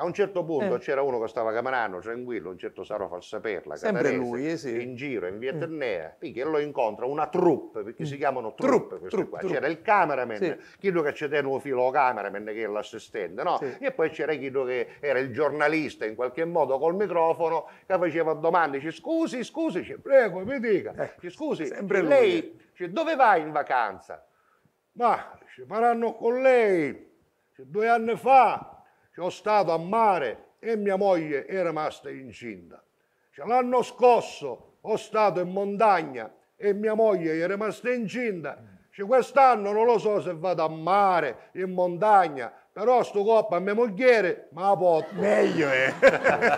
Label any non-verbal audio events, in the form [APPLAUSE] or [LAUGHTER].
A un certo punto eh. c'era uno che stava a Camerano, tranquillo, un certo Saro Falsaperla, sempre lui, eh, sì. in giro, in via Ternea, eh. mm. e lo incontra una troupe, perché mm. si chiamano troupe, truppe, truppe, truppe. C'era il cameraman, sì. quello che c'era un filo cameraman che è l'assistente, no? Sì. E poi c'era quello che era il giornalista in qualche modo col microfono che faceva domande, dice scusi, scusi, dice, prego, mi dica, eh, dice, scusi, sempre lei eh. Dice, dove vai in vacanza? Ma, ci faranno con lei, dice, due anni fa sono stato a mare e mia moglie è rimasta incinta. Cioè, l'anno scorso ho stato in montagna e mia moglie è rimasta incinta. Cioè, quest'anno non lo so se vado a mare, in montagna, però sto coppa a mia moglie, ma la porto. Meglio è. [LAUGHS]